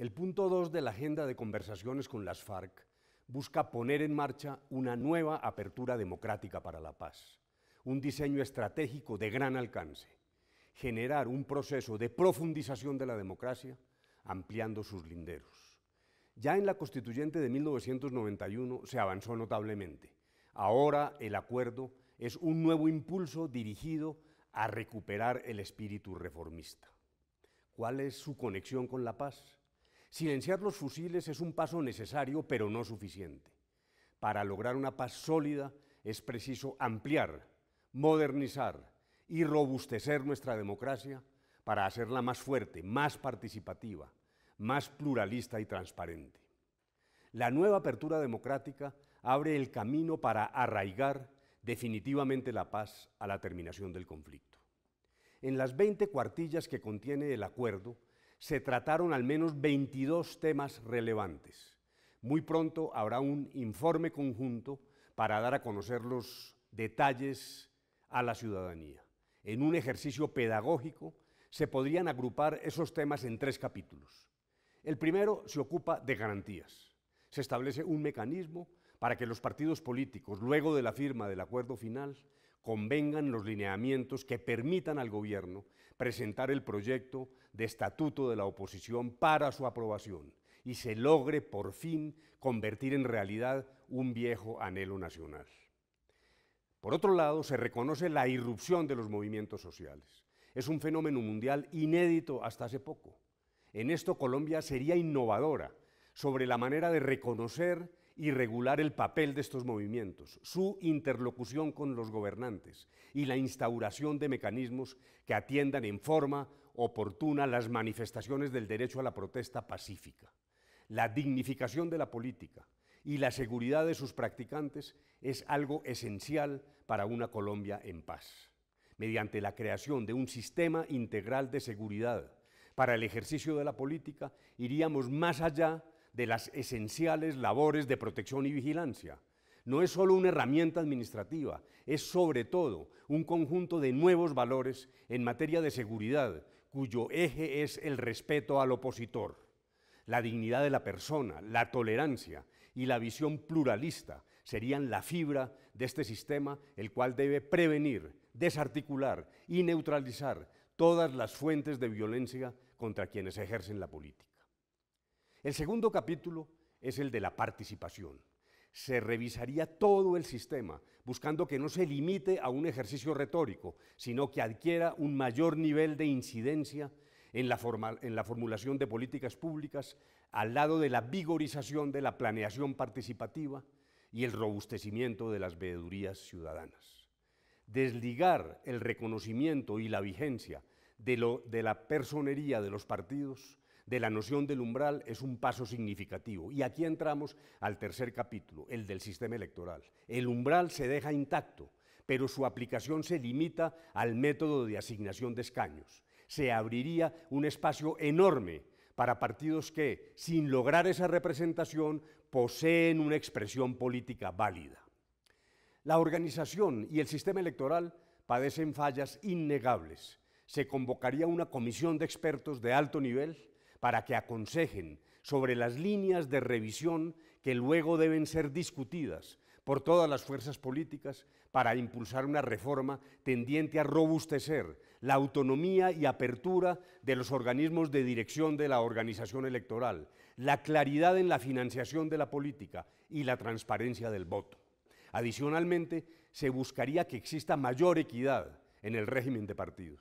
El punto 2 de la agenda de conversaciones con las FARC busca poner en marcha una nueva apertura democrática para la paz, un diseño estratégico de gran alcance, generar un proceso de profundización de la democracia ampliando sus linderos. Ya en la constituyente de 1991 se avanzó notablemente. Ahora el acuerdo es un nuevo impulso dirigido a recuperar el espíritu reformista. ¿Cuál es su conexión con la paz? Silenciar los fusiles es un paso necesario, pero no suficiente. Para lograr una paz sólida es preciso ampliar, modernizar y robustecer nuestra democracia para hacerla más fuerte, más participativa, más pluralista y transparente. La nueva apertura democrática abre el camino para arraigar definitivamente la paz a la terminación del conflicto. En las 20 cuartillas que contiene el acuerdo, se trataron al menos 22 temas relevantes. Muy pronto habrá un informe conjunto para dar a conocer los detalles a la ciudadanía. En un ejercicio pedagógico se podrían agrupar esos temas en tres capítulos. El primero se ocupa de garantías. Se establece un mecanismo para que los partidos políticos, luego de la firma del acuerdo final, convengan los lineamientos que permitan al gobierno presentar el proyecto de estatuto de la oposición para su aprobación y se logre por fin convertir en realidad un viejo anhelo nacional. Por otro lado, se reconoce la irrupción de los movimientos sociales. Es un fenómeno mundial inédito hasta hace poco. En esto Colombia sería innovadora sobre la manera de reconocer y regular el papel de estos movimientos, su interlocución con los gobernantes y la instauración de mecanismos que atiendan en forma oportuna las manifestaciones del derecho a la protesta pacífica. La dignificación de la política y la seguridad de sus practicantes es algo esencial para una Colombia en paz, mediante la creación de un sistema integral de seguridad para el ejercicio de la política, iríamos más allá de las esenciales labores de protección y vigilancia. No es solo una herramienta administrativa, es sobre todo un conjunto de nuevos valores en materia de seguridad, cuyo eje es el respeto al opositor, la dignidad de la persona, la tolerancia y la visión pluralista serían la fibra de este sistema, el cual debe prevenir, desarticular y neutralizar todas las fuentes de violencia contra quienes ejercen la política. El segundo capítulo es el de la participación. Se revisaría todo el sistema, buscando que no se limite a un ejercicio retórico, sino que adquiera un mayor nivel de incidencia en la, formulación de políticas públicas, al lado de la vigorización de la planeación participativa y el robustecimiento de las veedurías ciudadanas. Desligar el reconocimiento y la vigencia de la personería de los partidos de la noción del umbral es un paso significativo. Y aquí entramos al tercer capítulo, el del sistema electoral. El umbral se deja intacto, pero su aplicación se limita al método de asignación de escaños. Se abriría un espacio enorme para partidos que, sin lograr esa representación, poseen una expresión política válida. La organización y el sistema electoral padecen fallas innegables. Se convocaría una comisión de expertos de alto nivel para que aconsejen sobre las líneas de revisión que luego deben ser discutidas por todas las fuerzas políticas para impulsar una reforma tendiente a robustecer la autonomía y apertura de los organismos de dirección de la organización electoral, la claridad en la financiación de la política y la transparencia del voto. Adicionalmente, se buscaría que exista mayor equidad en el régimen de partidos.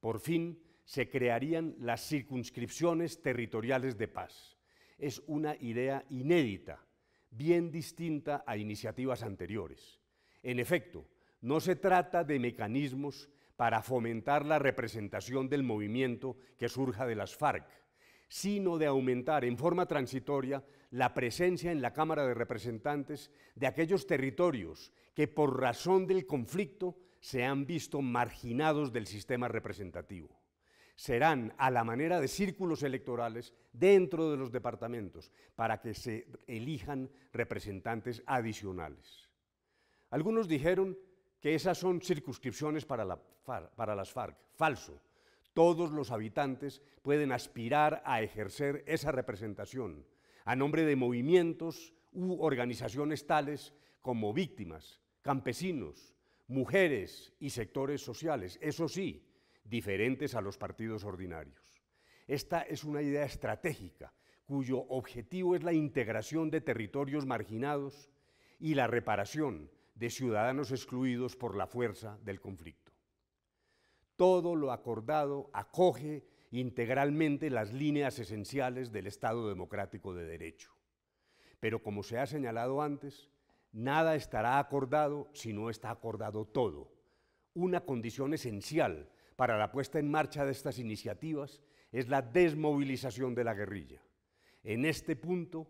Por fin, se crearían las circunscripciones territoriales de paz. Es una idea inédita, bien distinta a iniciativas anteriores. En efecto, no se trata de mecanismos para fomentar la representación del movimiento que surja de las FARC, sino de aumentar en forma transitoria la presencia en la Cámara de Representantes de aquellos territorios que por razón del conflicto se han visto marginados del sistema representativo serán a la manera de círculos electorales dentro de los departamentos para que se elijan representantes adicionales. Algunos dijeron que esas son circunscripciones para, las FARC. Falso. Todos los habitantes pueden aspirar a ejercer esa representación a nombre de movimientos u organizaciones tales como víctimas, campesinos, mujeres y sectores sociales. Eso sí, diferentes a los partidos ordinarios. Esta es una idea estratégica cuyo objetivo es la integración de territorios marginados y la reparación de ciudadanos excluidos por la fuerza del conflicto. Todo lo acordado acoge integralmente las líneas esenciales del Estado democrático de derecho. Pero como se ha señalado antes, nada estará acordado si no está acordado todo, una condición esencial para la puesta en marcha de estas iniciativas es la desmovilización de la guerrilla. En este punto,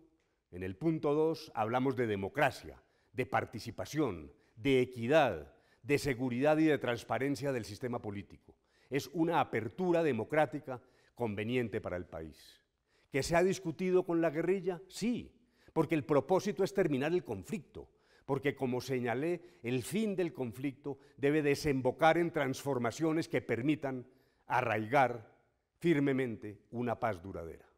en el punto 2, hablamos de democracia, de participación, de equidad, de seguridad y de transparencia del sistema político. Es una apertura democrática conveniente para el país. ¿Que se ha discutido con la guerrilla? Sí, porque el propósito es terminar el conflicto, porque como señalé, el fin del conflicto debe desembocar en transformaciones que permitan arraigar firmemente una paz duradera.